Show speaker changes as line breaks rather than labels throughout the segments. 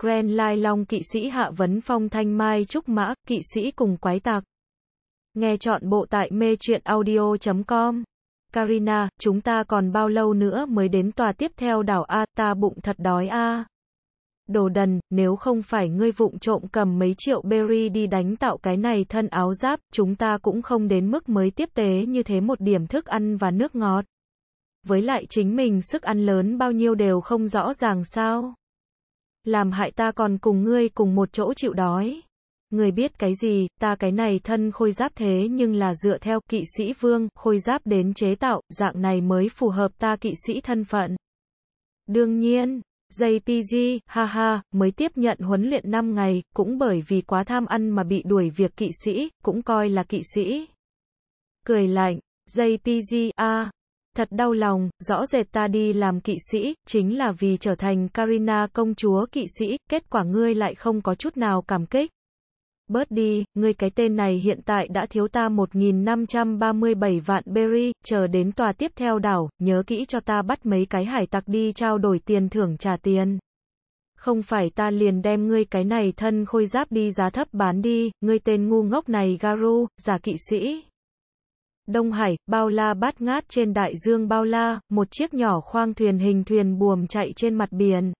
Grand Lai Long kỵ sĩ Hạ Vấn Phong Thanh Mai Trúc Mã, kỵ sĩ cùng quái tạc. Nghe chọn bộ tại mê truyện audio.com. Karina, chúng ta còn bao lâu nữa mới đến tòa tiếp theo đảo A, ta bụng thật đói A. Đồ đần, nếu không phải ngươi vụng trộm cầm mấy triệu berry đi đánh tạo cái này thân áo giáp, chúng ta cũng không đến mức mới tiếp tế như thế một điểm thức ăn và nước ngọt. Với lại chính mình sức ăn lớn bao nhiêu đều không rõ ràng sao làm hại ta còn cùng ngươi cùng một chỗ chịu đói. Người biết cái gì, ta cái này thân khôi giáp thế nhưng là dựa theo kỵ sĩ vương, khôi giáp đến chế tạo, dạng này mới phù hợp ta kỵ sĩ thân phận. Đương nhiên, JPG, haha, mới tiếp nhận huấn luyện 5 ngày, cũng bởi vì quá tham ăn mà bị đuổi việc kỵ sĩ, cũng coi là kỵ sĩ. Cười lạnh, JPG, a, Thật đau lòng, rõ rệt ta đi làm kỵ sĩ, chính là vì trở thành Karina công chúa kỵ sĩ, kết quả ngươi lại không có chút nào cảm kích. Bớt đi, ngươi cái tên này hiện tại đã thiếu ta 1.537 vạn berry, chờ đến tòa tiếp theo đảo, nhớ kỹ cho ta bắt mấy cái hải tặc đi trao đổi tiền thưởng trả tiền. Không phải ta liền đem ngươi cái này thân khôi giáp đi giá thấp bán đi, ngươi tên ngu ngốc này Garu, giả kỵ sĩ. Đông Hải, bao la bát ngát trên đại dương bao la, một chiếc nhỏ khoang thuyền hình thuyền buồm chạy trên mặt biển.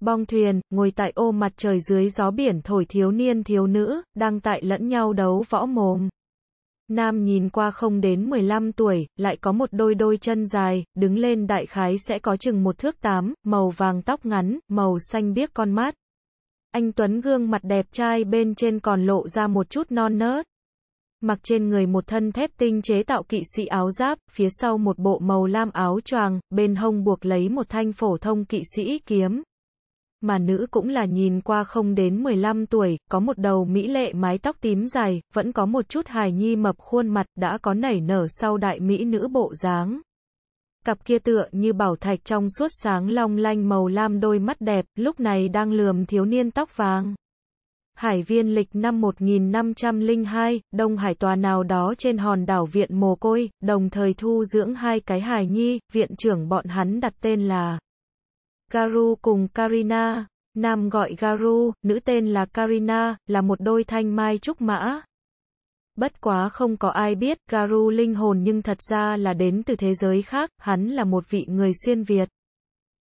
Bong thuyền, ngồi tại ô mặt trời dưới gió biển thổi thiếu niên thiếu nữ, đang tại lẫn nhau đấu võ mồm. Nam nhìn qua không đến 15 tuổi, lại có một đôi đôi chân dài, đứng lên đại khái sẽ có chừng một thước tám, màu vàng tóc ngắn, màu xanh biếc con mắt. Anh Tuấn gương mặt đẹp trai bên trên còn lộ ra một chút non nớt mặc trên người một thân thép tinh chế tạo kỵ sĩ áo giáp, phía sau một bộ màu lam áo choàng, bên hông buộc lấy một thanh phổ thông kỵ sĩ kiếm. Mà nữ cũng là nhìn qua không đến 15 tuổi, có một đầu mỹ lệ mái tóc tím dài, vẫn có một chút hài nhi mập khuôn mặt, đã có nảy nở sau đại mỹ nữ bộ dáng. Cặp kia tựa như bảo thạch trong suốt sáng long lanh màu lam đôi mắt đẹp, lúc này đang lườm thiếu niên tóc vàng. Hải viên lịch năm 1502, Đông Hải tòa nào đó trên hòn đảo Viện Mồ Côi, đồng thời thu dưỡng hai cái hài nhi, viện trưởng bọn hắn đặt tên là Garu cùng Karina. Nam gọi Garu, nữ tên là Karina, là một đôi thanh mai trúc mã. Bất quá không có ai biết, Garu linh hồn nhưng thật ra là đến từ thế giới khác, hắn là một vị người xuyên Việt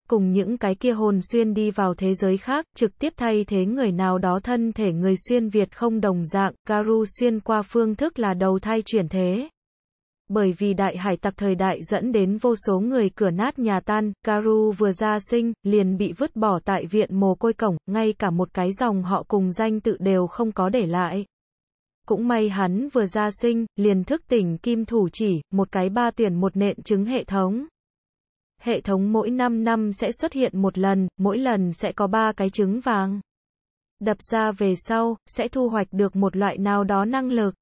cùng những cái kia hồn xuyên đi vào thế giới khác, trực tiếp thay thế người nào đó thân thể người xuyên Việt không đồng dạng, Garu xuyên qua phương thức là đầu thai chuyển thế. Bởi vì đại hải tặc thời đại dẫn đến vô số người cửa nát nhà tan, Garu vừa ra sinh, liền bị vứt bỏ tại viện mồ côi cổng, ngay cả một cái dòng họ cùng danh tự đều không có để lại. Cũng may hắn vừa ra sinh, liền thức tỉnh kim thủ chỉ, một cái ba tuyển một nện chứng hệ thống. Hệ thống mỗi 5 năm sẽ xuất hiện một lần, mỗi lần sẽ có 3 cái trứng vàng. Đập ra về sau, sẽ thu hoạch được một loại nào đó năng lực.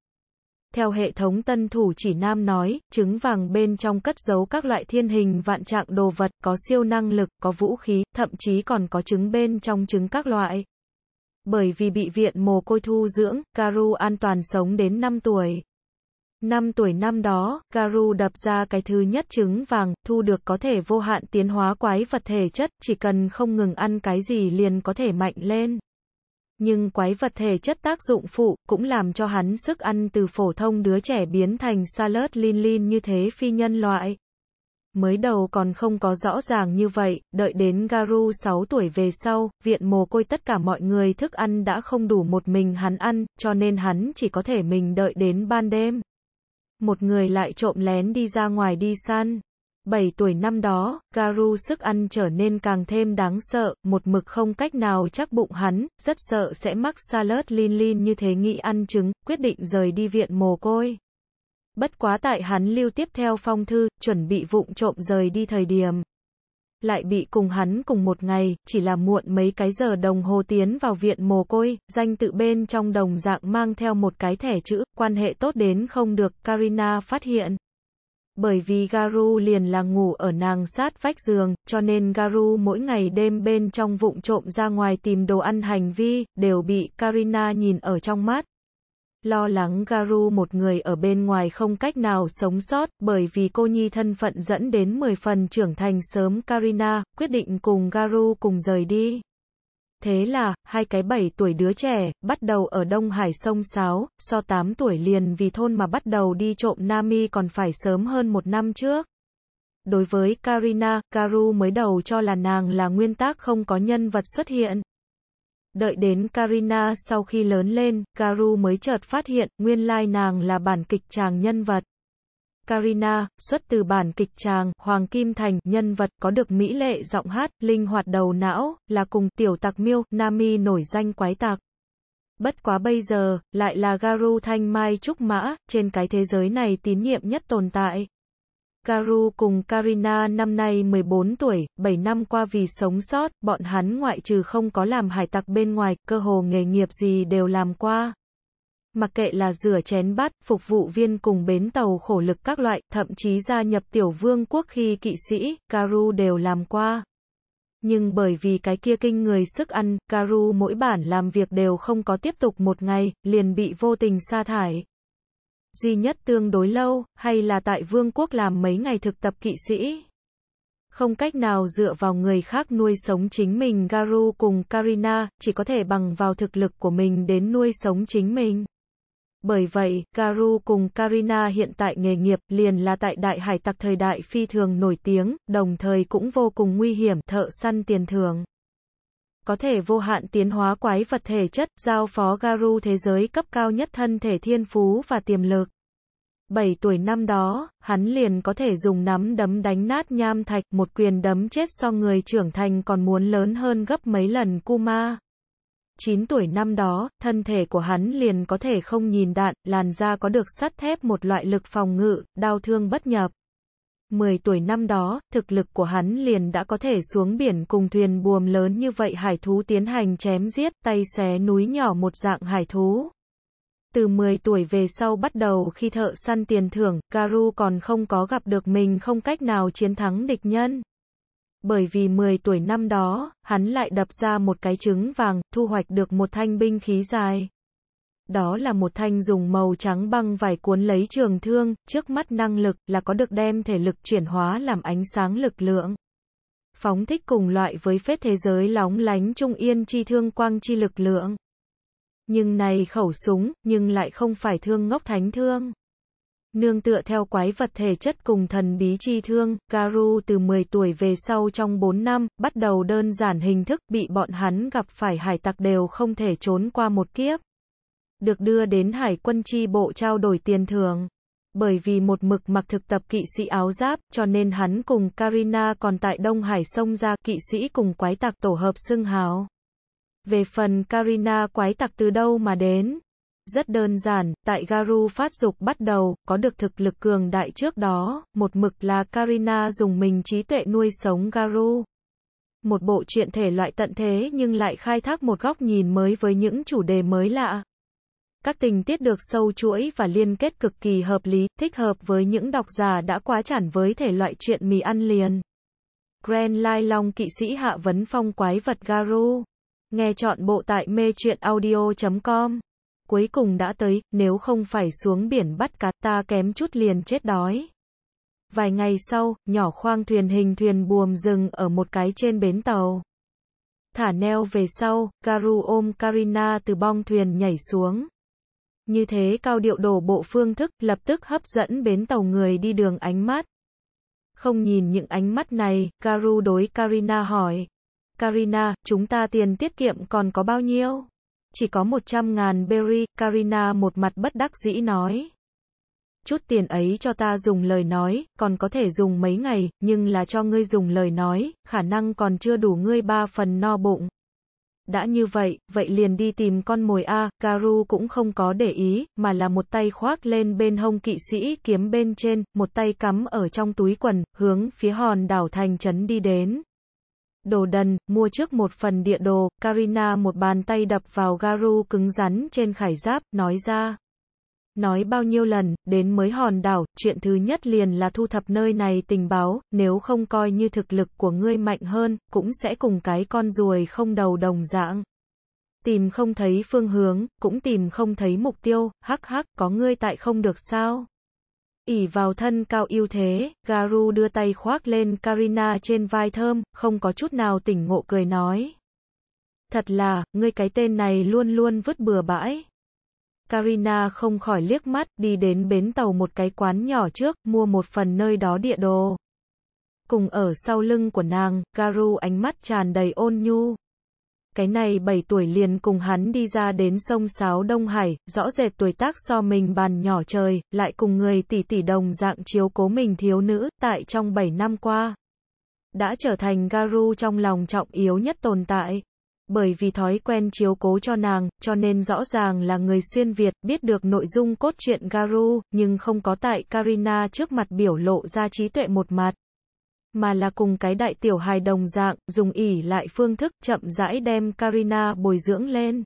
Theo hệ thống tân thủ chỉ nam nói, trứng vàng bên trong cất giấu các loại thiên hình vạn trạng đồ vật, có siêu năng lực, có vũ khí, thậm chí còn có trứng bên trong trứng các loại. Bởi vì bị viện mồ côi thu dưỡng, Karu an toàn sống đến 5 tuổi. Năm tuổi năm đó, Garu đập ra cái thứ nhất trứng vàng, thu được có thể vô hạn tiến hóa quái vật thể chất, chỉ cần không ngừng ăn cái gì liền có thể mạnh lên. Nhưng quái vật thể chất tác dụng phụ, cũng làm cho hắn sức ăn từ phổ thông đứa trẻ biến thành salad lin lin như thế phi nhân loại. Mới đầu còn không có rõ ràng như vậy, đợi đến Garu 6 tuổi về sau, viện mồ côi tất cả mọi người thức ăn đã không đủ một mình hắn ăn, cho nên hắn chỉ có thể mình đợi đến ban đêm một người lại trộm lén đi ra ngoài đi săn. 7 tuổi năm đó, Garu sức ăn trở nên càng thêm đáng sợ, một mực không cách nào chắc bụng hắn, rất sợ sẽ mắc salad lin lin như thế nghĩ ăn trứng, quyết định rời đi viện mồ côi. Bất quá tại hắn lưu tiếp theo phong thư, chuẩn bị vụng trộm rời đi thời điểm, lại bị cùng hắn cùng một ngày, chỉ là muộn mấy cái giờ đồng hồ tiến vào viện mồ côi, danh tự bên trong đồng dạng mang theo một cái thẻ chữ, quan hệ tốt đến không được, Karina phát hiện. Bởi vì Garu liền là ngủ ở nàng sát vách giường, cho nên Garu mỗi ngày đêm bên trong vụng trộm ra ngoài tìm đồ ăn hành vi, đều bị Karina nhìn ở trong mắt lo lắng Garu một người ở bên ngoài không cách nào sống sót, bởi vì cô nhi thân phận dẫn đến 10 phần trưởng thành sớm Karina, quyết định cùng Garu cùng rời đi. Thế là, hai cái 7 tuổi đứa trẻ, bắt đầu ở Đông Hải sông Sáo, so 8 tuổi liền vì thôn mà bắt đầu đi trộm Nami còn phải sớm hơn một năm trước. Đối với Karina, Garu mới đầu cho là nàng là nguyên tác không có nhân vật xuất hiện, Đợi đến Karina sau khi lớn lên, Karu mới chợt phát hiện, nguyên lai nàng là bản kịch chàng nhân vật. Karina, xuất từ bản kịch chàng Hoàng Kim Thành, nhân vật có được mỹ lệ giọng hát, linh hoạt đầu não, là cùng tiểu tạc miêu, Nami nổi danh quái tạc. Bất quá bây giờ, lại là Garu Thanh Mai Trúc Mã, trên cái thế giới này tín nhiệm nhất tồn tại. Karu cùng Karina năm nay 14 tuổi, 7 năm qua vì sống sót, bọn hắn ngoại trừ không có làm hải tặc bên ngoài, cơ hồ nghề nghiệp gì đều làm qua. Mặc kệ là rửa chén bát, phục vụ viên cùng bến tàu khổ lực các loại, thậm chí gia nhập tiểu vương quốc khi kỵ sĩ, Karu đều làm qua. Nhưng bởi vì cái kia kinh người sức ăn, Karu mỗi bản làm việc đều không có tiếp tục một ngày, liền bị vô tình sa thải duy nhất tương đối lâu, hay là tại vương quốc làm mấy ngày thực tập kỵ sĩ. Không cách nào dựa vào người khác nuôi sống chính mình Garu cùng Karina, chỉ có thể bằng vào thực lực của mình đến nuôi sống chính mình. Bởi vậy, Garu cùng Karina hiện tại nghề nghiệp liền là tại đại hải tặc thời đại phi thường nổi tiếng, đồng thời cũng vô cùng nguy hiểm thợ săn tiền thường có thể vô hạn tiến hóa quái vật thể chất, giao phó Garu thế giới cấp cao nhất thân thể thiên phú và tiềm lực. 7 tuổi năm đó, hắn liền có thể dùng nắm đấm đánh nát nham thạch, một quyền đấm chết so người trưởng thành còn muốn lớn hơn gấp mấy lần Kuma. 9 tuổi năm đó, thân thể của hắn liền có thể không nhìn đạn, làn da có được sắt thép một loại lực phòng ngự, đau thương bất nhập. 10 tuổi năm đó, thực lực của hắn liền đã có thể xuống biển cùng thuyền buồm lớn như vậy hải thú tiến hành chém giết, tay xé núi nhỏ một dạng hải thú. Từ 10 tuổi về sau bắt đầu khi thợ săn tiền thưởng, Garu còn không có gặp được mình không cách nào chiến thắng địch nhân. Bởi vì 10 tuổi năm đó, hắn lại đập ra một cái trứng vàng, thu hoạch được một thanh binh khí dài. Đó là một thanh dùng màu trắng băng vải cuốn lấy trường thương, trước mắt năng lực là có được đem thể lực chuyển hóa làm ánh sáng lực lượng. Phóng thích cùng loại với phết thế giới lóng lánh trung yên chi thương quang chi lực lượng. Nhưng này khẩu súng, nhưng lại không phải thương ngốc thánh thương. Nương tựa theo quái vật thể chất cùng thần bí chi thương, Garu từ 10 tuổi về sau trong 4 năm, bắt đầu đơn giản hình thức, bị bọn hắn gặp phải hải tặc đều không thể trốn qua một kiếp được đưa đến hải quân chi bộ trao đổi tiền thưởng. Bởi vì một mực mặc thực tập kỵ sĩ áo giáp, cho nên hắn cùng Karina còn tại Đông Hải sông ra kỵ sĩ cùng quái tạc tổ hợp xưng hào. Về phần Karina quái tạc từ đâu mà đến? Rất đơn giản, tại Garu phát dục bắt đầu, có được thực lực cường đại trước đó, một mực là Karina dùng mình trí tuệ nuôi sống Garu. Một bộ truyện thể loại tận thế nhưng lại khai thác một góc nhìn mới với những chủ đề mới lạ. Các tình tiết được sâu chuỗi và liên kết cực kỳ hợp lý, thích hợp với những độc giả đã quá chản với thể loại chuyện mì ăn liền. Grand Lai Long kỵ sĩ hạ vấn phong quái vật Garu. Nghe chọn bộ tại mê truyện audio.com. Cuối cùng đã tới, nếu không phải xuống biển bắt cá ta kém chút liền chết đói. Vài ngày sau, nhỏ khoang thuyền hình thuyền buồm dừng ở một cái trên bến tàu. Thả neo về sau, Garu ôm Karina từ bong thuyền nhảy xuống. Như thế cao điệu đổ bộ phương thức, lập tức hấp dẫn bến tàu người đi đường ánh mắt. Không nhìn những ánh mắt này, Garu đối Karina hỏi. Karina, chúng ta tiền tiết kiệm còn có bao nhiêu? Chỉ có 100.000 berry, Karina một mặt bất đắc dĩ nói. Chút tiền ấy cho ta dùng lời nói, còn có thể dùng mấy ngày, nhưng là cho ngươi dùng lời nói, khả năng còn chưa đủ ngươi ba phần no bụng. Đã như vậy, vậy liền đi tìm con mồi A, Garu cũng không có để ý, mà là một tay khoác lên bên hông kỵ sĩ kiếm bên trên, một tay cắm ở trong túi quần, hướng phía hòn đảo thành trấn đi đến. Đồ đần, mua trước một phần địa đồ, Karina một bàn tay đập vào Garu cứng rắn trên khải giáp, nói ra. Nói bao nhiêu lần, đến mới hòn đảo, chuyện thứ nhất liền là thu thập nơi này tình báo, nếu không coi như thực lực của ngươi mạnh hơn, cũng sẽ cùng cái con ruồi không đầu đồng dạng. Tìm không thấy phương hướng, cũng tìm không thấy mục tiêu, hắc hắc, có ngươi tại không được sao? ỉ vào thân cao yêu thế, Garu đưa tay khoác lên Karina trên vai thơm, không có chút nào tỉnh ngộ cười nói. Thật là, ngươi cái tên này luôn luôn vứt bừa bãi. Karina không khỏi liếc mắt, đi đến bến tàu một cái quán nhỏ trước, mua một phần nơi đó địa đồ. Cùng ở sau lưng của nàng, Garu ánh mắt tràn đầy ôn nhu. Cái này 7 tuổi liền cùng hắn đi ra đến sông Sáo Đông Hải, rõ rệt tuổi tác so mình bàn nhỏ trời, lại cùng người tỷ tỷ đồng dạng chiếu cố mình thiếu nữ, tại trong 7 năm qua. Đã trở thành Garu trong lòng trọng yếu nhất tồn tại bởi vì thói quen chiếu cố cho nàng, cho nên rõ ràng là người xuyên Việt, biết được nội dung cốt truyện Garu, nhưng không có tại Karina trước mặt biểu lộ ra trí tuệ một mặt mà là cùng cái đại tiểu hài đồng dạng, dùng ỉ lại phương thức chậm rãi đem Karina bồi dưỡng lên.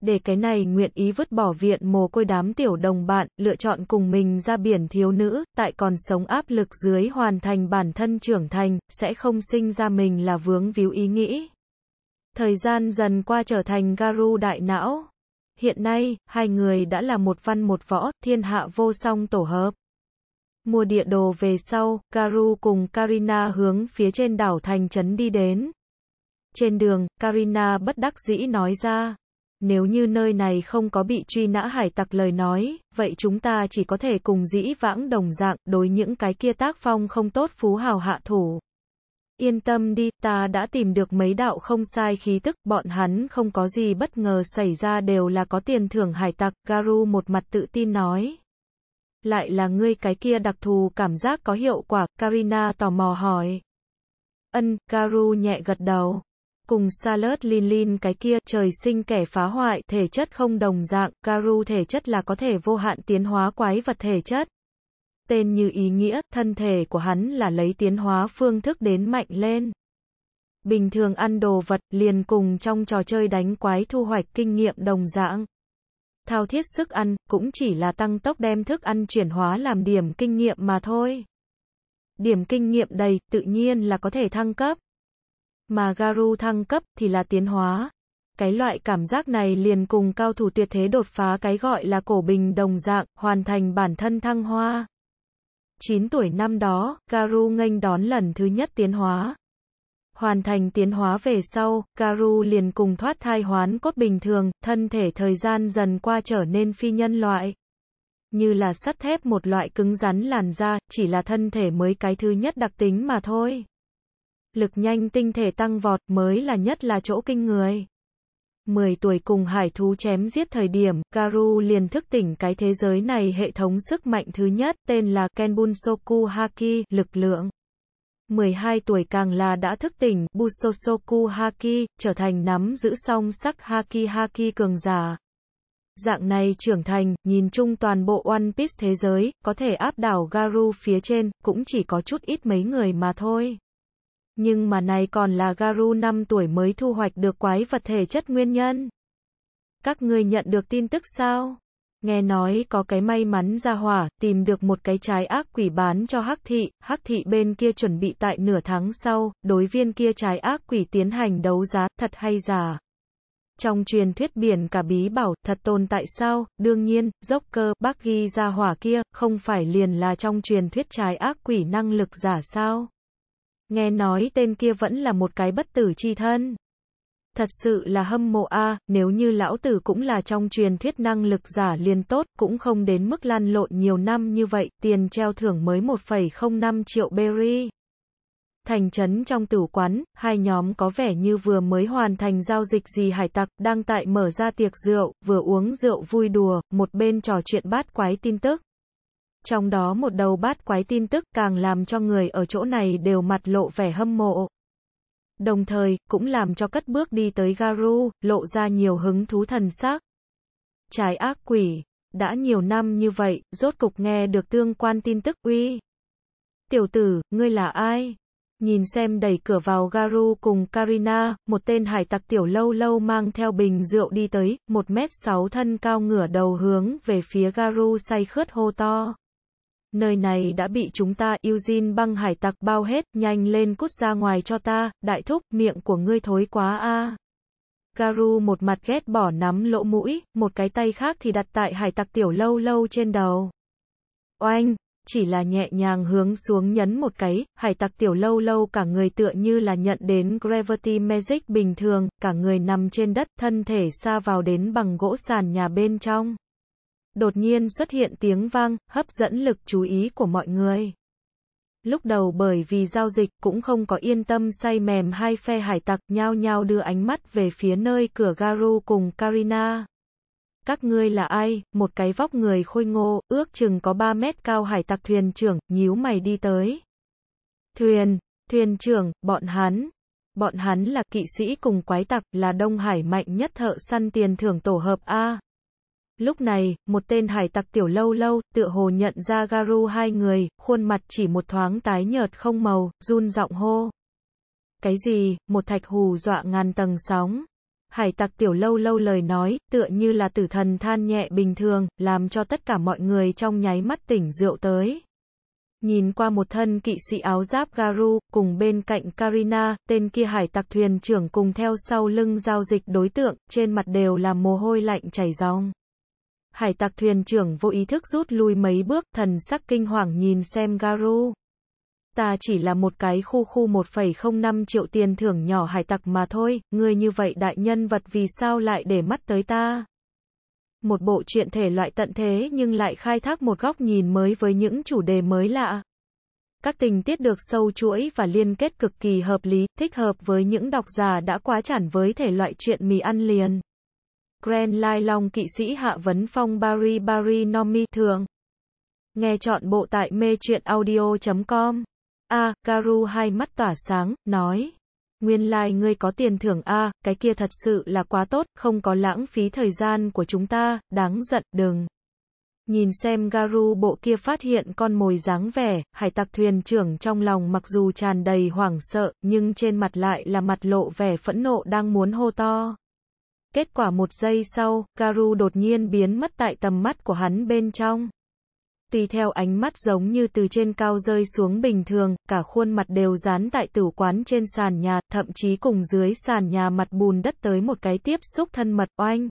Để cái này nguyện ý vứt bỏ viện mồ côi đám tiểu đồng bạn, lựa chọn cùng mình ra biển thiếu nữ, tại còn sống áp lực dưới hoàn thành bản thân trưởng thành, sẽ không sinh ra mình là vướng víu ý nghĩ. Thời gian dần qua trở thành Garu đại não. Hiện nay, hai người đã là một văn một võ, thiên hạ vô song tổ hợp. Mua địa đồ về sau, Garu cùng Karina hướng phía trên đảo thành trấn đi đến. Trên đường, Karina bất đắc dĩ nói ra, nếu như nơi này không có bị truy nã hải tặc lời nói, vậy chúng ta chỉ có thể cùng dĩ vãng đồng dạng đối những cái kia tác phong không tốt phú hào hạ thủ. Yên tâm đi, ta đã tìm được mấy đạo không sai khí tức, bọn hắn không có gì bất ngờ xảy ra đều là có tiền thưởng hải tặc, Garu một mặt tự tin nói. Lại là ngươi cái kia đặc thù cảm giác có hiệu quả, Karina tò mò hỏi. Ân, Garu nhẹ gật đầu. Cùng Salad Lin Lin cái kia trời sinh kẻ phá hoại, thể chất không đồng dạng, Garu thể chất là có thể vô hạn tiến hóa quái vật thể chất tên như ý nghĩa, thân thể của hắn là lấy tiến hóa phương thức đến mạnh lên. Bình thường ăn đồ vật liền cùng trong trò chơi đánh quái thu hoạch kinh nghiệm đồng dạng. Thao thiết sức ăn, cũng chỉ là tăng tốc đem thức ăn chuyển hóa làm điểm kinh nghiệm mà thôi. Điểm kinh nghiệm đầy, tự nhiên là có thể thăng cấp. Mà Garu thăng cấp thì là tiến hóa. Cái loại cảm giác này liền cùng cao thủ tuyệt thế đột phá cái gọi là cổ bình đồng dạng, hoàn thành bản thân thăng hoa. 9 tuổi năm đó, Garu nghênh đón lần thứ nhất tiến hóa. Hoàn thành tiến hóa về sau, Garu liền cùng thoát thai hoán cốt bình thường, thân thể thời gian dần qua trở nên phi nhân loại. Như là sắt thép một loại cứng rắn làn da, chỉ là thân thể mới cái thứ nhất đặc tính mà thôi. Lực nhanh tinh thể tăng vọt mới là nhất là chỗ kinh người. 10 tuổi cùng hải thú chém giết thời điểm, Garu liền thức tỉnh cái thế giới này hệ thống sức mạnh thứ nhất, tên là Kenbunsoku Haki, lực lượng. 12 tuổi càng là đã thức tỉnh, Busosoku Haki, trở thành nắm giữ song sắc Haki Haki cường giả. Dạng này trưởng thành, nhìn chung toàn bộ One Piece thế giới, có thể áp đảo Garu phía trên, cũng chỉ có chút ít mấy người mà thôi. Nhưng mà này còn là Garu 5 tuổi mới thu hoạch được quái vật thể chất nguyên nhân. Các ngươi nhận được tin tức sao? Nghe nói có cái may mắn ra hỏa, tìm được một cái trái ác quỷ bán cho Hắc Thị, Hắc Thị bên kia chuẩn bị tại nửa tháng sau, đối viên kia trái ác quỷ tiến hành đấu giá, thật hay giả? Trong truyền thuyết biển cả bí bảo, thật tồn tại sao? Đương nhiên, dốc cơ, bác ghi ra hỏa kia, không phải liền là trong truyền thuyết trái ác quỷ năng lực giả sao? Nghe nói tên kia vẫn là một cái bất tử chi thân. Thật sự là hâm mộ a, nếu như lão tử cũng là trong truyền thuyết năng lực giả liền tốt, cũng không đến mức lan lộn nhiều năm như vậy, tiền treo thưởng mới 1,05 triệu berry. Thành trấn trong tử quán, hai nhóm có vẻ như vừa mới hoàn thành giao dịch gì hải tặc, đang tại mở ra tiệc rượu, vừa uống rượu vui đùa, một bên trò chuyện bát quái tin tức trong đó một đầu bát quái tin tức càng làm cho người ở chỗ này đều mặt lộ vẻ hâm mộ. Đồng thời, cũng làm cho cất bước đi tới Garu, lộ ra nhiều hứng thú thần sắc. Trái ác quỷ, đã nhiều năm như vậy, rốt cục nghe được tương quan tin tức uy. Tiểu tử, ngươi là ai? Nhìn xem đẩy cửa vào Garu cùng Karina, một tên hải tặc tiểu lâu lâu mang theo bình rượu đi tới, 1 mét 6 thân cao ngửa đầu hướng về phía Garu say khướt hô to nơi này đã bị chúng ta, Eugene băng hải tặc bao hết, nhanh lên cút ra ngoài cho ta, đại thúc, miệng của ngươi thối quá a. Garu một mặt ghét bỏ nắm lỗ mũi, một cái tay khác thì đặt tại hải tặc tiểu lâu lâu trên đầu. Oanh, chỉ là nhẹ nhàng hướng xuống nhấn một cái, hải tặc tiểu lâu lâu cả người tựa như là nhận đến Gravity Magic bình thường, cả người nằm trên đất, thân thể xa vào đến bằng gỗ sàn nhà bên trong đột nhiên xuất hiện tiếng vang, hấp dẫn lực chú ý của mọi người. Lúc đầu bởi vì giao dịch cũng không có yên tâm say mềm hai phe hải tặc nhao nhao đưa ánh mắt về phía nơi cửa Garu cùng Karina. Các ngươi là ai? Một cái vóc người khôi ngô, ước chừng có 3 mét cao hải tặc thuyền trưởng, nhíu mày đi tới. Thuyền, thuyền trưởng, bọn hắn. Bọn hắn là kỵ sĩ cùng quái tặc là Đông Hải mạnh nhất thợ săn tiền thưởng tổ hợp A. Lúc này, một tên hải tặc tiểu lâu lâu, tựa hồ nhận ra Garu hai người, khuôn mặt chỉ một thoáng tái nhợt không màu, run giọng hô. Cái gì, một thạch hù dọa ngàn tầng sóng. Hải tặc tiểu lâu lâu lời nói, tựa như là tử thần than nhẹ bình thường, làm cho tất cả mọi người trong nháy mắt tỉnh rượu tới. Nhìn qua một thân kỵ sĩ áo giáp Garu, cùng bên cạnh Karina, tên kia hải tặc thuyền trưởng cùng theo sau lưng giao dịch đối tượng, trên mặt đều là mồ hôi lạnh chảy ròng hải tặc thuyền trưởng vô ý thức rút lui mấy bước, thần sắc kinh hoàng nhìn xem Garu. Ta chỉ là một cái khu khu 1,05 triệu tiền thưởng nhỏ hải tặc mà thôi, Người như vậy đại nhân vật vì sao lại để mắt tới ta? Một bộ truyện thể loại tận thế nhưng lại khai thác một góc nhìn mới với những chủ đề mới lạ. Các tình tiết được sâu chuỗi và liên kết cực kỳ hợp lý, thích hợp với những độc giả đã quá chản với thể loại truyện mì ăn liền. Grand Lai Long kỵ sĩ Hạ Vấn Phong Bari Bari Nomi thường. Nghe chọn bộ tại mê chuyện audio.com. A, à, Karu hai mắt tỏa sáng, nói. Nguyên lai like ngươi có tiền thưởng A, à, cái kia thật sự là quá tốt, không có lãng phí thời gian của chúng ta, đáng giận, đừng. Nhìn xem Garu bộ kia phát hiện con mồi dáng vẻ, hải tặc thuyền trưởng trong lòng mặc dù tràn đầy hoảng sợ, nhưng trên mặt lại là mặt lộ vẻ phẫn nộ đang muốn hô to. Kết quả một giây sau, Karu đột nhiên biến mất tại tầm mắt của hắn bên trong. Tùy theo ánh mắt giống như từ trên cao rơi xuống bình thường, cả khuôn mặt đều dán tại tử quán trên sàn nhà, thậm chí cùng dưới sàn nhà mặt bùn đất tới một cái tiếp xúc thân mật oanh.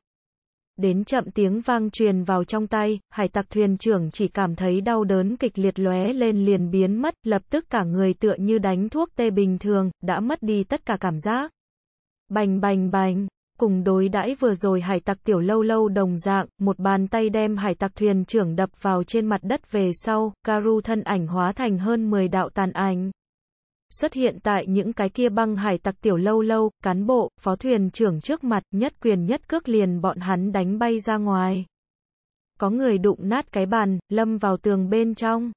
Đến chậm tiếng vang truyền vào trong tay, hải tặc thuyền trưởng chỉ cảm thấy đau đớn kịch liệt lóe lên liền biến mất, lập tức cả người tựa như đánh thuốc tê bình thường, đã mất đi tất cả cảm giác. Bành bành bành, Cùng đối đãi vừa rồi hải tặc tiểu lâu lâu đồng dạng, một bàn tay đem hải tặc thuyền trưởng đập vào trên mặt đất về sau, Karu thân ảnh hóa thành hơn 10 đạo tàn ảnh. Xuất hiện tại những cái kia băng hải tặc tiểu lâu lâu, cán bộ, phó thuyền trưởng trước mặt, nhất quyền nhất cước liền bọn hắn đánh bay ra ngoài. Có người đụng nát cái bàn, lâm vào tường bên trong.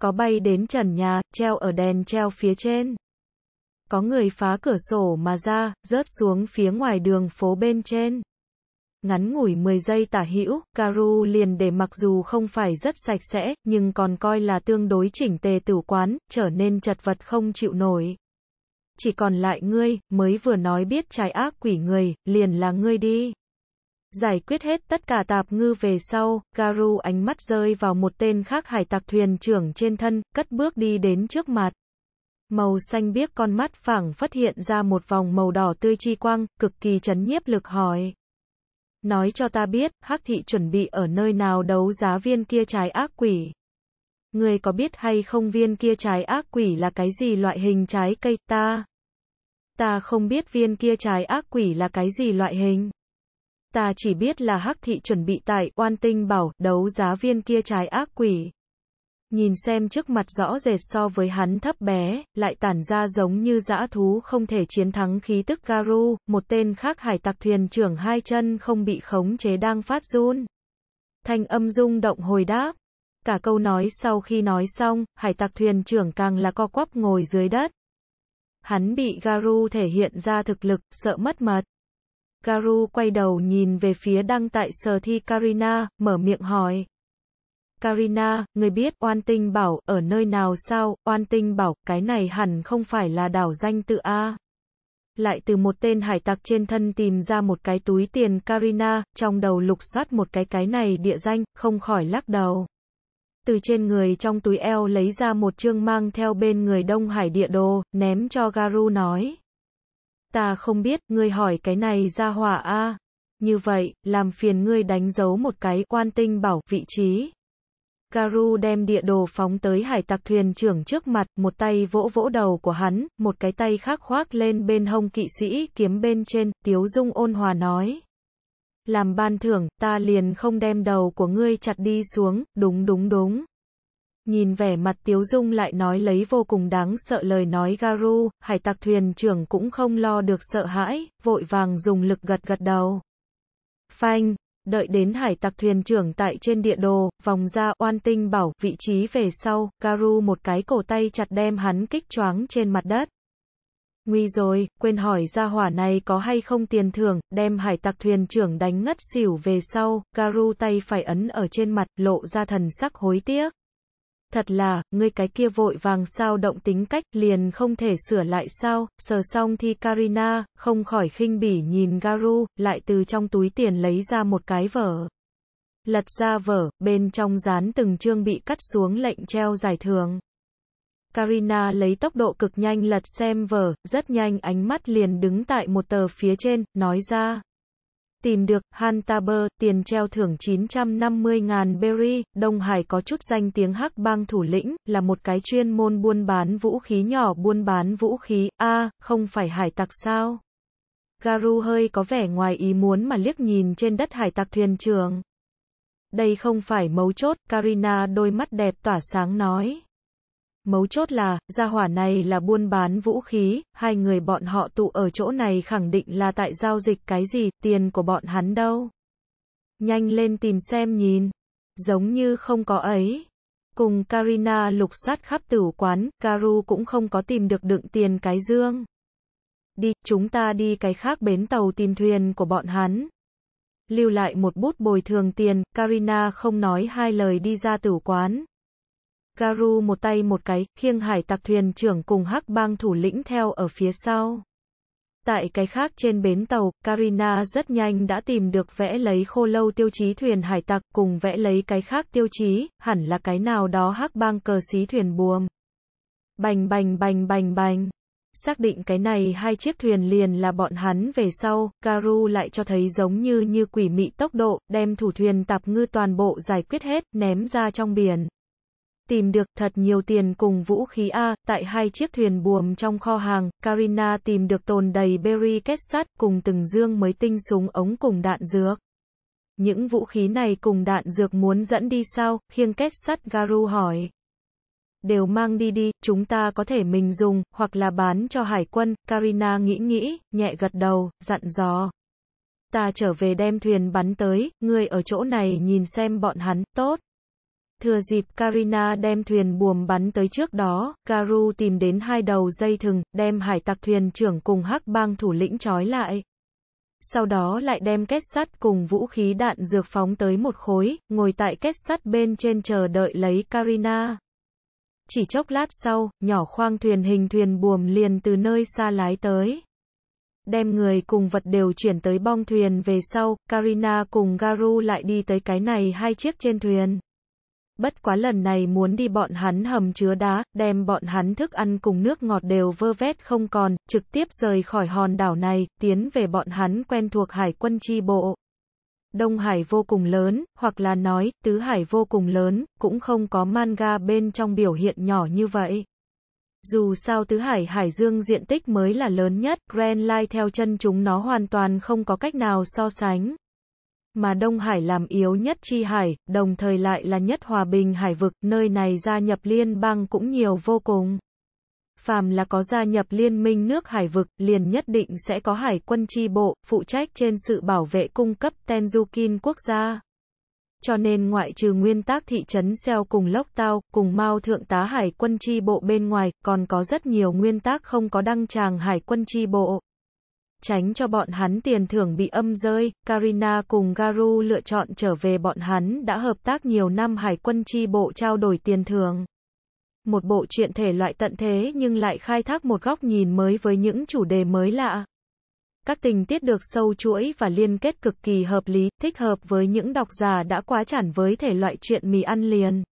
Có bay đến trần nhà, treo ở đèn treo phía trên có người phá cửa sổ mà ra, rớt xuống phía ngoài đường phố bên trên. Ngắn ngủi 10 giây tả hữu, Karu liền để mặc dù không phải rất sạch sẽ, nhưng còn coi là tương đối chỉnh tề tử quán, trở nên chật vật không chịu nổi. Chỉ còn lại ngươi, mới vừa nói biết trái ác quỷ người, liền là ngươi đi. Giải quyết hết tất cả tạp ngư về sau, Garu ánh mắt rơi vào một tên khác hải tặc thuyền trưởng trên thân, cất bước đi đến trước mặt màu xanh biếc con mắt phẳng phát hiện ra một vòng màu đỏ tươi chi quang, cực kỳ chấn nhiếp lực hỏi. Nói cho ta biết, hắc thị chuẩn bị ở nơi nào đấu giá viên kia trái ác quỷ. Người có biết hay không viên kia trái ác quỷ là cái gì loại hình trái cây ta? Ta không biết viên kia trái ác quỷ là cái gì loại hình. Ta chỉ biết là hắc thị chuẩn bị tại oan tinh bảo đấu giá viên kia trái ác quỷ nhìn xem trước mặt rõ rệt so với hắn thấp bé, lại tản ra giống như dã thú không thể chiến thắng khí tức Garu, một tên khác hải tặc thuyền trưởng hai chân không bị khống chế đang phát run. Thanh âm rung động hồi đáp. Cả câu nói sau khi nói xong, hải tặc thuyền trưởng càng là co quắp ngồi dưới đất. Hắn bị Garu thể hiện ra thực lực, sợ mất mật. Garu quay đầu nhìn về phía đang tại sở thi Karina, mở miệng hỏi, Karina, người biết oan tinh bảo, ở nơi nào sao, oan tinh bảo, cái này hẳn không phải là đảo danh tự A. Lại từ một tên hải tặc trên thân tìm ra một cái túi tiền Karina, trong đầu lục soát một cái cái này địa danh, không khỏi lắc đầu. Từ trên người trong túi eo lấy ra một chương mang theo bên người Đông Hải địa đồ, ném cho Garu nói. Ta không biết, ngươi hỏi cái này ra hỏa A. Như vậy, làm phiền ngươi đánh dấu một cái quan tinh bảo vị trí. Karu đem địa đồ phóng tới hải tặc thuyền trưởng trước mặt, một tay vỗ vỗ đầu của hắn, một cái tay khác khoác lên bên hông kỵ sĩ kiếm bên trên, Tiếu Dung ôn hòa nói. Làm ban thưởng, ta liền không đem đầu của ngươi chặt đi xuống, đúng đúng đúng. Nhìn vẻ mặt Tiếu Dung lại nói lấy vô cùng đáng sợ lời nói Garu, hải tặc thuyền trưởng cũng không lo được sợ hãi, vội vàng dùng lực gật gật đầu. Phanh, Đợi đến hải tặc thuyền trưởng tại trên địa đồ, vòng ra oan tinh bảo vị trí về sau, garu một cái cổ tay chặt đem hắn kích choáng trên mặt đất. Nguy rồi, quên hỏi ra hỏa này có hay không tiền thưởng, đem hải tặc thuyền trưởng đánh ngất xỉu về sau, garu tay phải ấn ở trên mặt, lộ ra thần sắc hối tiếc. Thật là, ngươi cái kia vội vàng sao động tính cách, liền không thể sửa lại sao, sờ xong thì Karina, không khỏi khinh bỉ nhìn Garu, lại từ trong túi tiền lấy ra một cái vở. Lật ra vở, bên trong dán từng chương bị cắt xuống lệnh treo giải thưởng. Karina lấy tốc độ cực nhanh lật xem vở, rất nhanh ánh mắt liền đứng tại một tờ phía trên, nói ra tìm được, Hantaber, tiền treo thưởng 950.000 berry, Đông Hải có chút danh tiếng hắc bang thủ lĩnh, là một cái chuyên môn buôn bán vũ khí nhỏ buôn bán vũ khí, a à, không phải hải tặc sao? Garu hơi có vẻ ngoài ý muốn mà liếc nhìn trên đất hải tặc thuyền trường. Đây không phải mấu chốt, Karina đôi mắt đẹp tỏa sáng nói. Mấu chốt là, gia hỏa này là buôn bán vũ khí, hai người bọn họ tụ ở chỗ này khẳng định là tại giao dịch cái gì, tiền của bọn hắn đâu. Nhanh lên tìm xem nhìn. Giống như không có ấy. Cùng Karina lục soát khắp tử quán, Karu cũng không có tìm được đựng tiền cái dương. Đi, chúng ta đi cái khác bến tàu tìm thuyền của bọn hắn. Lưu lại một bút bồi thường tiền, Karina không nói hai lời đi ra tử quán. Garu một tay một cái, khiêng hải tặc thuyền trưởng cùng hắc bang thủ lĩnh theo ở phía sau. Tại cái khác trên bến tàu, Karina rất nhanh đã tìm được vẽ lấy khô lâu tiêu chí thuyền hải tặc cùng vẽ lấy cái khác tiêu chí, hẳn là cái nào đó hắc bang cờ xí thuyền buồm. Bành bành bành bành bành. Xác định cái này hai chiếc thuyền liền là bọn hắn về sau, Garu lại cho thấy giống như như quỷ mị tốc độ, đem thủ thuyền tạp ngư toàn bộ giải quyết hết, ném ra trong biển tìm được thật nhiều tiền cùng vũ khí A, tại hai chiếc thuyền buồm trong kho hàng, Karina tìm được tồn đầy berry kết sắt cùng từng dương mới tinh súng ống cùng đạn dược. Những vũ khí này cùng đạn dược muốn dẫn đi sao, khiêng kết sắt Garu hỏi. Đều mang đi đi, chúng ta có thể mình dùng, hoặc là bán cho hải quân, Karina nghĩ nghĩ, nhẹ gật đầu, dặn dò ta trở về đem thuyền bắn tới, người ở chỗ này nhìn xem bọn hắn, tốt. Thừa dịp Karina đem thuyền buồm bắn tới trước đó, Karu tìm đến hai đầu dây thừng, đem hải tặc thuyền trưởng cùng hắc bang thủ lĩnh trói lại. Sau đó lại đem kết sắt cùng vũ khí đạn dược phóng tới một khối, ngồi tại kết sắt bên trên chờ đợi lấy Karina. Chỉ chốc lát sau, nhỏ khoang thuyền hình thuyền buồm liền từ nơi xa lái tới. Đem người cùng vật đều chuyển tới bong thuyền về sau, Karina cùng Garu lại đi tới cái này hai chiếc trên thuyền. Bất quá lần này muốn đi bọn hắn hầm chứa đá, đem bọn hắn thức ăn cùng nước ngọt đều vơ vét không còn, trực tiếp rời khỏi hòn đảo này, tiến về bọn hắn quen thuộc hải quân chi bộ. Đông Hải vô cùng lớn, hoặc là nói, Tứ Hải vô cùng lớn, cũng không có manga bên trong biểu hiện nhỏ như vậy. Dù sao Tứ Hải Hải Dương diện tích mới là lớn nhất, Grand Line theo chân chúng nó hoàn toàn không có cách nào so sánh, mà Đông Hải làm yếu nhất chi hải, đồng thời lại là nhất hòa bình hải vực, nơi này gia nhập liên bang cũng nhiều vô cùng. Phàm là có gia nhập liên minh nước hải vực, liền nhất định sẽ có hải quân chi bộ, phụ trách trên sự bảo vệ cung cấp Tenzukin quốc gia. Cho nên ngoại trừ nguyên tác thị trấn Seo cùng Lốc Tao, cùng Mao Thượng tá Hải quân chi bộ bên ngoài, còn có rất nhiều nguyên tác không có đăng tràng Hải quân chi bộ tránh cho bọn hắn tiền thưởng bị âm rơi, Karina cùng Garu lựa chọn trở về bọn hắn đã hợp tác nhiều năm hải quân chi bộ trao đổi tiền thưởng. Một bộ truyện thể loại tận thế nhưng lại khai thác một góc nhìn mới với những chủ đề mới lạ. Các tình tiết được sâu chuỗi và liên kết cực kỳ hợp lý, thích hợp với những độc giả đã quá chản với thể loại truyện mì ăn liền.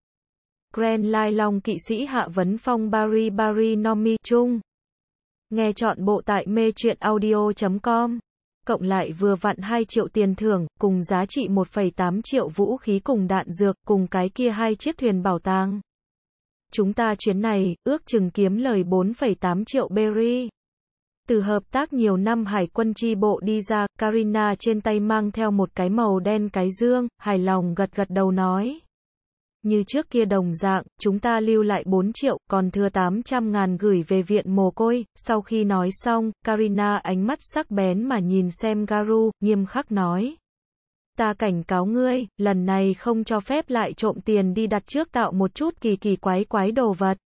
Grand Lai Long kỵ sĩ Hạ Vấn Phong Bari Bari Nomi Trung Nghe chọn bộ tại mê chuyện audio.com. Cộng lại vừa vặn 2 triệu tiền thưởng, cùng giá trị 1,8 triệu vũ khí cùng đạn dược, cùng cái kia hai chiếc thuyền bảo tàng. Chúng ta chuyến này, ước chừng kiếm lời 4,8 triệu berry. Từ hợp tác nhiều năm hải quân chi bộ đi ra, Karina trên tay mang theo một cái màu đen cái dương, hài lòng gật gật đầu nói. Như trước kia đồng dạng, chúng ta lưu lại 4 triệu, còn thừa 800 ngàn gửi về viện mồ côi. Sau khi nói xong, Karina ánh mắt sắc bén mà nhìn xem Garu, nghiêm khắc nói. Ta cảnh cáo ngươi, lần này không cho phép lại trộm tiền đi đặt trước tạo một chút kỳ kỳ quái quái đồ vật.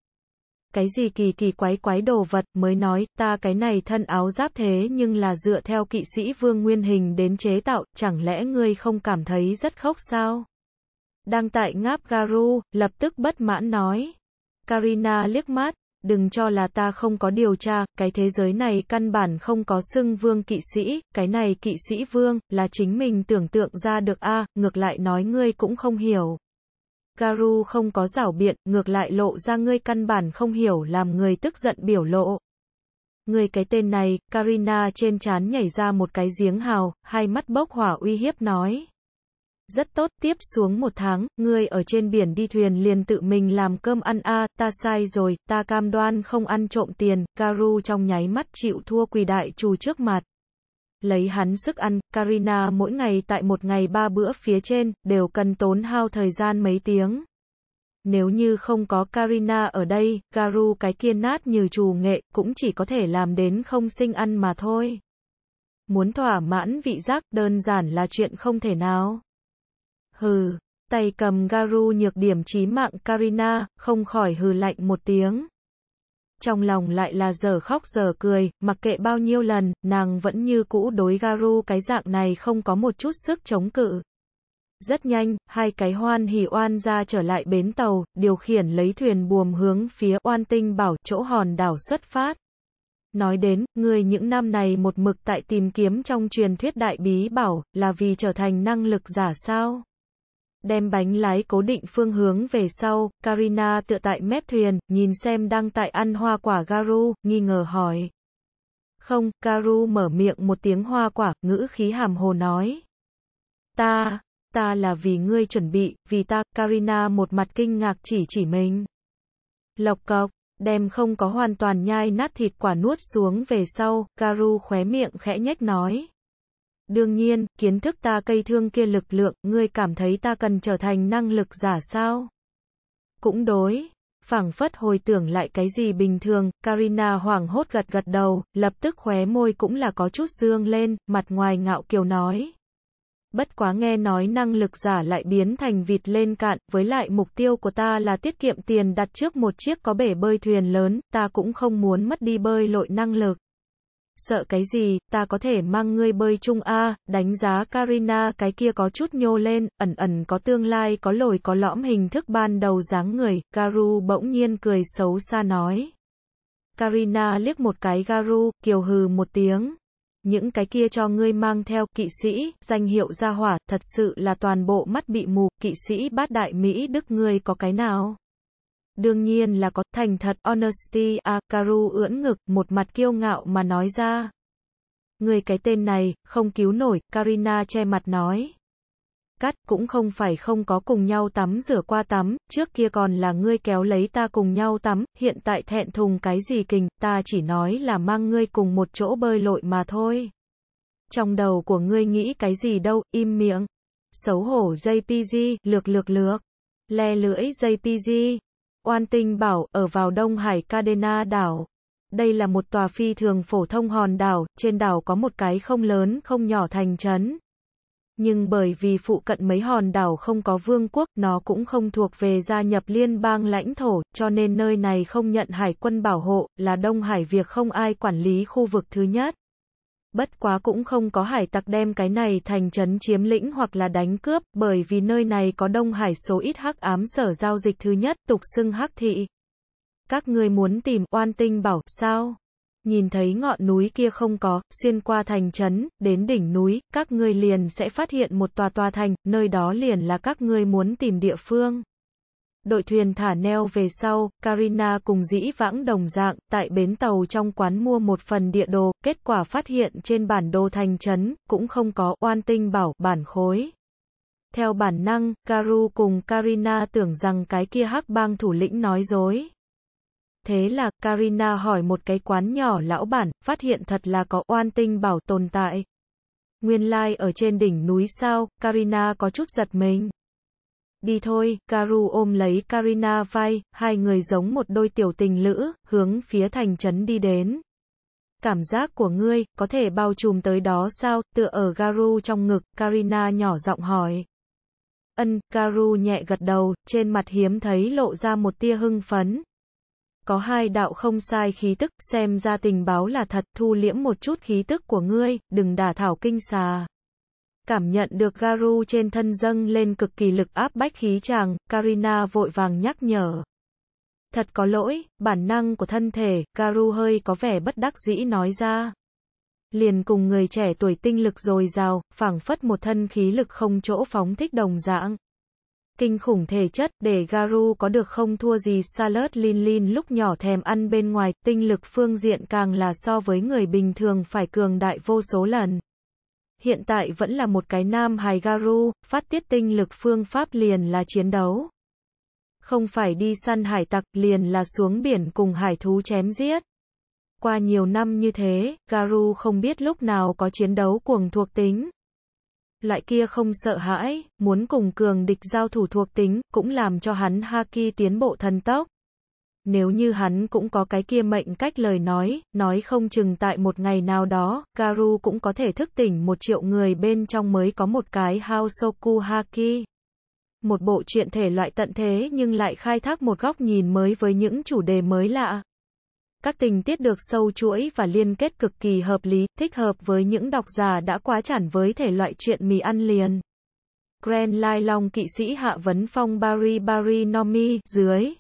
Cái gì kỳ kỳ quái quái đồ vật mới nói, ta cái này thân áo giáp thế nhưng là dựa theo kỵ sĩ vương nguyên hình đến chế tạo, chẳng lẽ ngươi không cảm thấy rất khóc sao? đang tại ngáp Garu, lập tức bất mãn nói. Karina liếc mắt, đừng cho là ta không có điều tra, cái thế giới này căn bản không có xưng vương kỵ sĩ, cái này kỵ sĩ vương, là chính mình tưởng tượng ra được a ngược lại nói ngươi cũng không hiểu. Garu không có giảo biện, ngược lại lộ ra ngươi căn bản không hiểu làm người tức giận biểu lộ. Người cái tên này, Karina trên chán nhảy ra một cái giếng hào, hai mắt bốc hỏa uy hiếp nói. Rất tốt, tiếp xuống một tháng, ngươi ở trên biển đi thuyền liền tự mình làm cơm ăn a, à, ta sai rồi, ta cam đoan không ăn trộm tiền, Karu trong nháy mắt chịu thua quỳ đại trù trước mặt. Lấy hắn sức ăn, Karina mỗi ngày tại một ngày ba bữa phía trên, đều cần tốn hao thời gian mấy tiếng. Nếu như không có Karina ở đây, Garu cái kiên nát như trù nghệ, cũng chỉ có thể làm đến không sinh ăn mà thôi. Muốn thỏa mãn vị giác đơn giản là chuyện không thể nào. Hừ, tay cầm Garu nhược điểm chí mạng Karina, không khỏi hừ lạnh một tiếng. Trong lòng lại là giờ khóc giờ cười, mặc kệ bao nhiêu lần, nàng vẫn như cũ đối Garu cái dạng này không có một chút sức chống cự. Rất nhanh, hai cái hoan hỉ oan ra trở lại bến tàu, điều khiển lấy thuyền buồm hướng phía oan tinh bảo chỗ hòn đảo xuất phát. Nói đến, người những năm này một mực tại tìm kiếm trong truyền thuyết đại bí bảo, là vì trở thành năng lực giả sao? đem bánh lái cố định phương hướng về sau, Karina tựa tại mép thuyền, nhìn xem đang tại ăn hoa quả Garu, nghi ngờ hỏi. Không, Garu mở miệng một tiếng hoa quả, ngữ khí hàm hồ nói. Ta, ta là vì ngươi chuẩn bị, vì ta, Karina một mặt kinh ngạc chỉ chỉ mình. Lộc cọc, đem không có hoàn toàn nhai nát thịt quả nuốt xuống về sau, Garu khóe miệng khẽ nhếch nói. Đương nhiên, kiến thức ta cây thương kia lực lượng, ngươi cảm thấy ta cần trở thành năng lực giả sao? Cũng đối. Phảng phất hồi tưởng lại cái gì bình thường, Karina hoảng hốt gật gật đầu, lập tức khóe môi cũng là có chút dương lên, mặt ngoài ngạo kiều nói. Bất quá nghe nói năng lực giả lại biến thành vịt lên cạn, với lại mục tiêu của ta là tiết kiệm tiền đặt trước một chiếc có bể bơi thuyền lớn, ta cũng không muốn mất đi bơi lội năng lực. Sợ cái gì, ta có thể mang ngươi bơi chung a, đánh giá Karina cái kia có chút nhô lên, ẩn ẩn có tương lai có lồi có lõm hình thức ban đầu dáng người, Garu bỗng nhiên cười xấu xa nói. Karina liếc một cái Garu, kiều hừ một tiếng. Những cái kia cho ngươi mang theo kỵ sĩ, danh hiệu gia hỏa, thật sự là toàn bộ mắt bị mù, kỵ sĩ bát đại Mỹ Đức ngươi có cái nào? Đương nhiên là có thành thật honesty Akaru ưỡn ngực, một mặt kiêu ngạo mà nói ra. Người cái tên này, không cứu nổi, Karina che mặt nói. Cắt cũng không phải không có cùng nhau tắm rửa qua tắm, trước kia còn là ngươi kéo lấy ta cùng nhau tắm, hiện tại thẹn thùng cái gì kình, ta chỉ nói là mang ngươi cùng một chỗ bơi lội mà thôi. Trong đầu của ngươi nghĩ cái gì đâu, im miệng. Xấu hổ JPG, lược lược lược. Le lưỡi JPG. Oan Tinh Bảo, ở vào Đông Hải Cadena đảo. Đây là một tòa phi thường phổ thông hòn đảo, trên đảo có một cái không lớn không nhỏ thành trấn. Nhưng bởi vì phụ cận mấy hòn đảo không có vương quốc, nó cũng không thuộc về gia nhập liên bang lãnh thổ, cho nên nơi này không nhận hải quân bảo hộ, là Đông Hải việc không ai quản lý khu vực thứ nhất bất quá cũng không có hải tặc đem cái này thành trấn chiếm lĩnh hoặc là đánh cướp, bởi vì nơi này có đông hải số ít hắc ám sở giao dịch thứ nhất, tục xưng hắc thị. Các người muốn tìm oan tinh bảo, sao? Nhìn thấy ngọn núi kia không có, xuyên qua thành trấn, đến đỉnh núi, các người liền sẽ phát hiện một tòa tòa thành, nơi đó liền là các người muốn tìm địa phương đội thuyền thả neo về sau, Karina cùng dĩ vãng đồng dạng, tại bến tàu trong quán mua một phần địa đồ, kết quả phát hiện trên bản đồ thành trấn, cũng không có oan tinh bảo bản khối. Theo bản năng, Karu cùng Karina tưởng rằng cái kia hắc bang thủ lĩnh nói dối. Thế là, Karina hỏi một cái quán nhỏ lão bản, phát hiện thật là có oan tinh bảo tồn tại. Nguyên lai like ở trên đỉnh núi sao, Karina có chút giật mình. Đi thôi, Karu ôm lấy Karina vai, hai người giống một đôi tiểu tình lữ, hướng phía thành trấn đi đến. Cảm giác của ngươi, có thể bao trùm tới đó sao, tựa ở Garu trong ngực, Karina nhỏ giọng hỏi. Ân, Karu nhẹ gật đầu, trên mặt hiếm thấy lộ ra một tia hưng phấn. Có hai đạo không sai khí tức, xem ra tình báo là thật, thu liễm một chút khí tức của ngươi, đừng đả thảo kinh xà. Cảm nhận được Garu trên thân dâng lên cực kỳ lực áp bách khí chàng, Karina vội vàng nhắc nhở. Thật có lỗi, bản năng của thân thể, Garu hơi có vẻ bất đắc dĩ nói ra. Liền cùng người trẻ tuổi tinh lực dồi dào, phảng phất một thân khí lực không chỗ phóng thích đồng dạng. Kinh khủng thể chất, để Garu có được không thua gì salad lin lin lúc nhỏ thèm ăn bên ngoài, tinh lực phương diện càng là so với người bình thường phải cường đại vô số lần hiện tại vẫn là một cái nam hài garu, phát tiết tinh lực phương pháp liền là chiến đấu. Không phải đi săn hải tặc liền là xuống biển cùng hải thú chém giết. Qua nhiều năm như thế, Garu không biết lúc nào có chiến đấu cuồng thuộc tính. Lại kia không sợ hãi, muốn cùng cường địch giao thủ thuộc tính, cũng làm cho hắn Haki tiến bộ thần tốc. Nếu như hắn cũng có cái kia mệnh cách lời nói, nói không chừng tại một ngày nào đó, Garu cũng có thể thức tỉnh một triệu người bên trong mới có một cái Haosoku Haki. Một bộ truyện thể loại tận thế nhưng lại khai thác một góc nhìn mới với những chủ đề mới lạ. Các tình tiết được sâu chuỗi và liên kết cực kỳ hợp lý, thích hợp với những độc giả đã quá chản với thể loại truyện mì ăn liền. Grand Lai Long kỵ sĩ Hạ Vấn Phong Bari Bari Nomi dưới.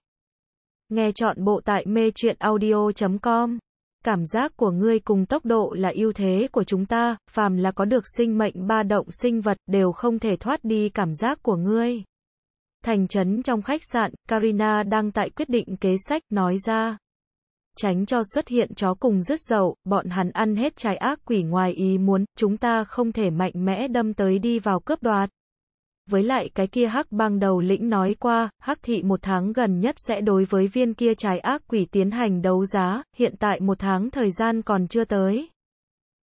Nghe chọn bộ tại mê truyện audio.com. Cảm giác của ngươi cùng tốc độ là ưu thế của chúng ta, phàm là có được sinh mệnh ba động sinh vật đều không thể thoát đi cảm giác của ngươi. Thành trấn trong khách sạn, Karina đang tại quyết định kế sách, nói ra. Tránh cho xuất hiện chó cùng rứt dậu, bọn hắn ăn hết trái ác quỷ ngoài ý muốn, chúng ta không thể mạnh mẽ đâm tới đi vào cướp đoạt với lại cái kia hắc bang đầu lĩnh nói qua, hắc thị một tháng gần nhất sẽ đối với viên kia trái ác quỷ tiến hành đấu giá, hiện tại một tháng thời gian còn chưa tới.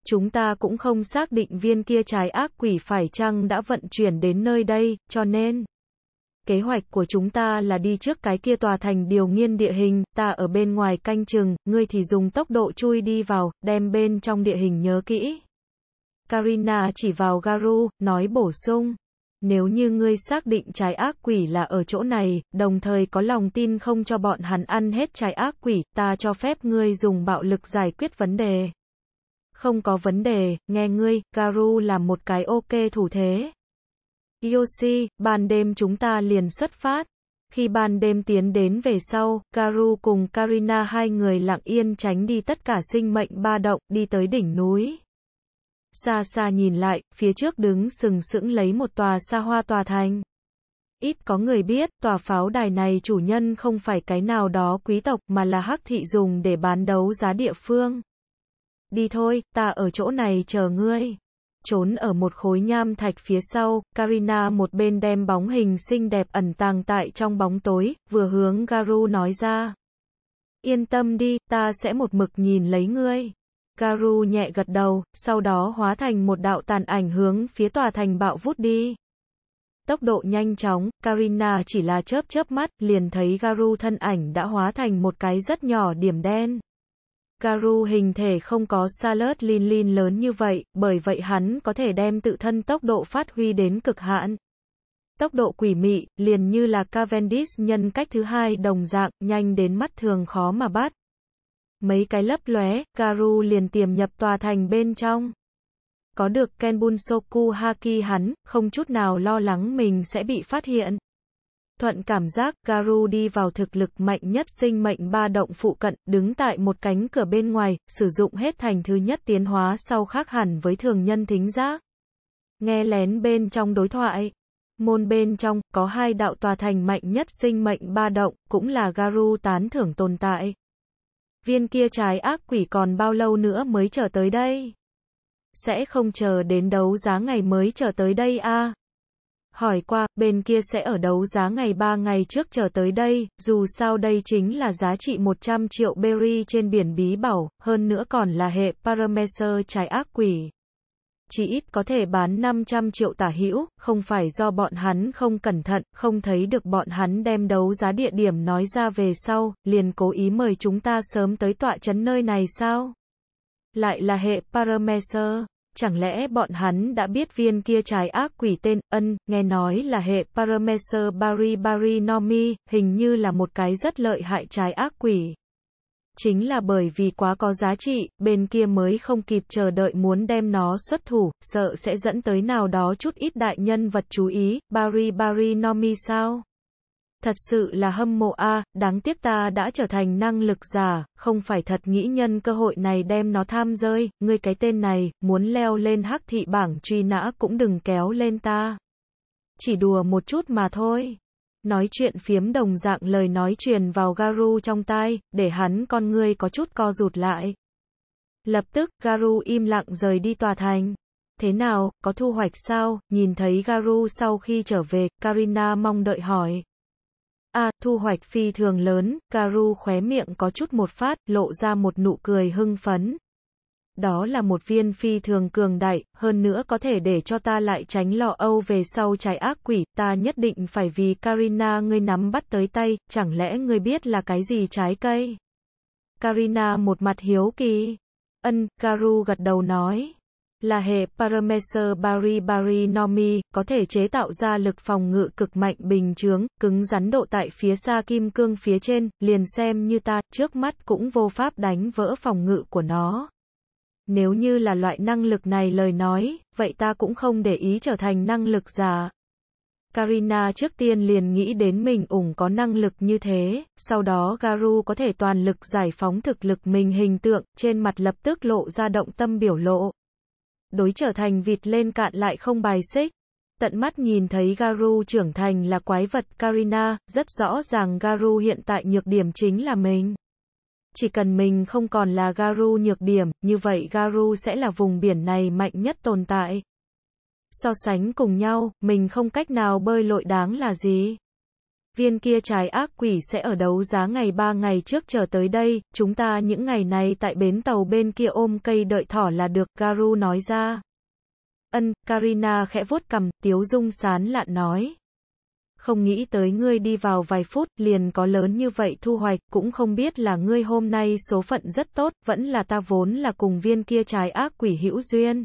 Chúng ta cũng không xác định viên kia trái ác quỷ phải chăng đã vận chuyển đến nơi đây, cho nên... Kế hoạch của chúng ta là đi trước cái kia tòa thành điều nghiên địa hình, ta ở bên ngoài canh chừng, ngươi thì dùng tốc độ chui đi vào, đem bên trong địa hình nhớ kỹ. Karina chỉ vào Garu, nói bổ sung. Nếu như ngươi xác định trái ác quỷ là ở chỗ này, đồng thời có lòng tin không cho bọn hắn ăn hết trái ác quỷ, ta cho phép ngươi dùng bạo lực giải quyết vấn đề. Không có vấn đề, nghe ngươi, Garu làm một cái ok thủ thế. Yoshi, ban đêm chúng ta liền xuất phát. Khi ban đêm tiến đến về sau, Garu cùng Karina hai người lặng yên tránh đi tất cả sinh mệnh ba động, đi tới đỉnh núi xa xa nhìn lại, phía trước đứng sừng sững lấy một tòa xa hoa tòa thành. Ít có người biết, tòa pháo đài này chủ nhân không phải cái nào đó quý tộc mà là hắc thị dùng để bán đấu giá địa phương. Đi thôi, ta ở chỗ này chờ ngươi. Trốn ở một khối nham thạch phía sau, Karina một bên đem bóng hình xinh đẹp ẩn tàng tại trong bóng tối, vừa hướng Garu nói ra. Yên tâm đi, ta sẽ một mực nhìn lấy ngươi. Garu nhẹ gật đầu, sau đó hóa thành một đạo tàn ảnh hướng phía tòa thành bạo vút đi. Tốc độ nhanh chóng, Karina chỉ là chớp chớp mắt, liền thấy Garu thân ảnh đã hóa thành một cái rất nhỏ điểm đen. Garu hình thể không có salad lin lin lớn như vậy, bởi vậy hắn có thể đem tự thân tốc độ phát huy đến cực hạn. Tốc độ quỷ mị, liền như là Cavendish nhân cách thứ hai đồng dạng, nhanh đến mắt thường khó mà bắt. Mấy cái lấp lóe, Garu liền tiềm nhập tòa thành bên trong. Có được Kenbunsoku Haki hắn, không chút nào lo lắng mình sẽ bị phát hiện. Thuận cảm giác, Garu đi vào thực lực mạnh nhất sinh mệnh ba động phụ cận, đứng tại một cánh cửa bên ngoài, sử dụng hết thành thứ nhất tiến hóa sau khác hẳn với thường nhân thính giác. Nghe lén bên trong đối thoại, môn bên trong, có hai đạo tòa thành mạnh nhất sinh mệnh ba động, cũng là Garu tán thưởng tồn tại. Viên kia trái ác quỷ còn bao lâu nữa mới trở tới đây? Sẽ không chờ đến đấu giá ngày mới trở tới đây à? Hỏi qua, bên kia sẽ ở đấu giá ngày 3 ngày trước trở tới đây, dù sao đây chính là giá trị 100 triệu berry trên biển bí bảo, hơn nữa còn là hệ Parameter trái ác quỷ chỉ ít có thể bán 500 triệu tả hữu, không phải do bọn hắn không cẩn thận, không thấy được bọn hắn đem đấu giá địa điểm nói ra về sau, liền cố ý mời chúng ta sớm tới tọa chấn nơi này sao? Lại là hệ Parameser. Chẳng lẽ bọn hắn đã biết viên kia trái ác quỷ tên ân, nghe nói là hệ Parameser Bari Bari Nomi, hình như là một cái rất lợi hại trái ác quỷ chính là bởi vì quá có giá trị, bên kia mới không kịp chờ đợi muốn đem nó xuất thủ, sợ sẽ dẫn tới nào đó chút ít đại nhân vật chú ý, bari bari Nomi sao? Thật sự là hâm mộ a, đáng tiếc ta đã trở thành năng lực giả, không phải thật nghĩ nhân cơ hội này đem nó tham rơi, ngươi cái tên này, muốn leo lên hắc thị bảng truy nã cũng đừng kéo lên ta. Chỉ đùa một chút mà thôi. Nói chuyện phiếm đồng dạng lời nói truyền vào Garu trong tai, để hắn con người có chút co rụt lại. Lập tức, Garu im lặng rời đi tòa thành. Thế nào, có thu hoạch sao? Nhìn thấy Garu sau khi trở về, Karina mong đợi hỏi. À, thu hoạch phi thường lớn, Garu khóe miệng có chút một phát, lộ ra một nụ cười hưng phấn, đó là một viên phi thường cường đại, hơn nữa có thể để cho ta lại tránh lọ âu về sau trái ác quỷ, ta nhất định phải vì Karina ngươi nắm bắt tới tay, chẳng lẽ ngươi biết là cái gì trái cây? Karina một mặt hiếu kỳ. Ân, Karu gật đầu nói. Là hệ Paramecer Bari Bari Nomi, có thể chế tạo ra lực phòng ngự cực mạnh bình chướng, cứng rắn độ tại phía xa kim cương phía trên, liền xem như ta, trước mắt cũng vô pháp đánh vỡ phòng ngự của nó. Nếu như là loại năng lực này lời nói, vậy ta cũng không để ý trở thành năng lực giả. Karina trước tiên liền nghĩ đến mình ủng có năng lực như thế, sau đó Garu có thể toàn lực giải phóng thực lực mình hình tượng, trên mặt lập tức lộ ra động tâm biểu lộ. Đối trở thành vịt lên cạn lại không bài xích. Tận mắt nhìn thấy Garu trưởng thành là quái vật Karina, rất rõ ràng Garu hiện tại nhược điểm chính là mình. Chỉ cần mình không còn là Garu nhược điểm, như vậy Garu sẽ là vùng biển này mạnh nhất tồn tại. So sánh cùng nhau, mình không cách nào bơi lội đáng là gì. Viên kia trái ác quỷ sẽ ở đấu giá ngày 3 ngày trước chờ tới đây, chúng ta những ngày này tại bến tàu bên kia ôm cây đợi thỏ là được, Garu nói ra. Ân, Karina khẽ vuốt cầm, tiếu dung sán lạn nói không nghĩ tới ngươi đi vào vài phút liền có lớn như vậy thu hoạch, cũng không biết là ngươi hôm nay số phận rất tốt, vẫn là ta vốn là cùng viên kia trái ác quỷ hữu duyên.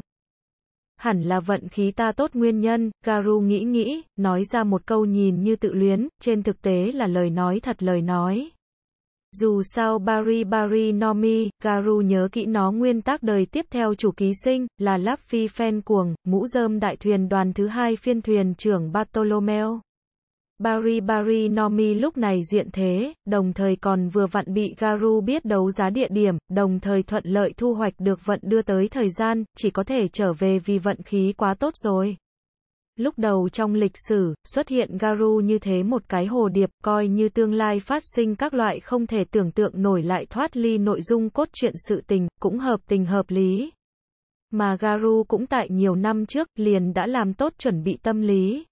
Hẳn là vận khí ta tốt nguyên nhân, Garu nghĩ nghĩ, nói ra một câu nhìn như tự luyến, trên thực tế là lời nói thật lời nói. Dù sao Bari Bari Nomi, Garu nhớ kỹ nó nguyên tắc đời tiếp theo chủ ký sinh, là Lap Phi Phen Cuồng, mũ dơm đại thuyền đoàn thứ hai phiên thuyền trưởng Bartolomeo. Bari Bari Nomi lúc này diện thế, đồng thời còn vừa vặn bị Garu biết đấu giá địa điểm, đồng thời thuận lợi thu hoạch được vận đưa tới thời gian, chỉ có thể trở về vì vận khí quá tốt rồi. Lúc đầu trong lịch sử, xuất hiện Garu như thế một cái hồ điệp, coi như tương lai phát sinh các loại không thể tưởng tượng nổi lại thoát ly nội dung cốt truyện sự tình, cũng hợp tình hợp lý. Mà Garu cũng tại nhiều năm trước, liền đã làm tốt chuẩn bị tâm lý,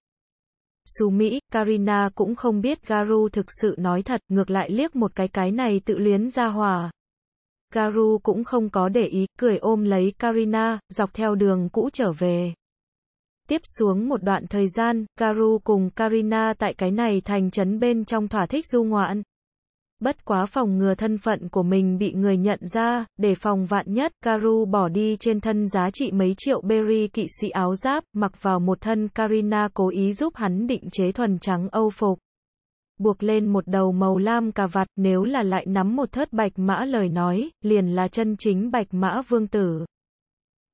Xú Mỹ, Karina cũng không biết Garu thực sự nói thật, ngược lại liếc một cái cái này tự luyến ra hòa. Garu cũng không có để ý, cười ôm lấy Karina, dọc theo đường cũ trở về. Tiếp xuống một đoạn thời gian, Garu cùng Karina tại cái này thành trấn bên trong thỏa thích du ngoạn bất quá phòng ngừa thân phận của mình bị người nhận ra, để phòng vạn nhất, Karu bỏ đi trên thân giá trị mấy triệu berry kỵ sĩ áo giáp, mặc vào một thân Karina cố ý giúp hắn định chế thuần trắng Âu phục. Buộc lên một đầu màu lam cà vạt, nếu là lại nắm một thớt bạch mã lời nói, liền là chân chính bạch mã vương tử.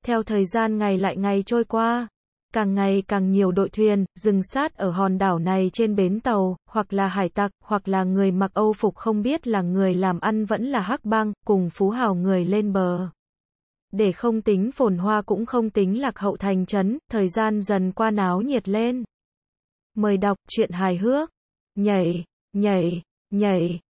Theo thời gian ngày lại ngày trôi qua, Càng ngày càng nhiều đội thuyền, dừng sát ở hòn đảo này trên bến tàu, hoặc là hải tặc, hoặc là người mặc Âu phục không biết là người làm ăn vẫn là hắc băng cùng phú hào người lên bờ. Để không tính phồn hoa cũng không tính lạc hậu thành trấn, thời gian dần qua náo nhiệt lên. Mời đọc truyện hài hước. Nhảy, nhảy, nhảy.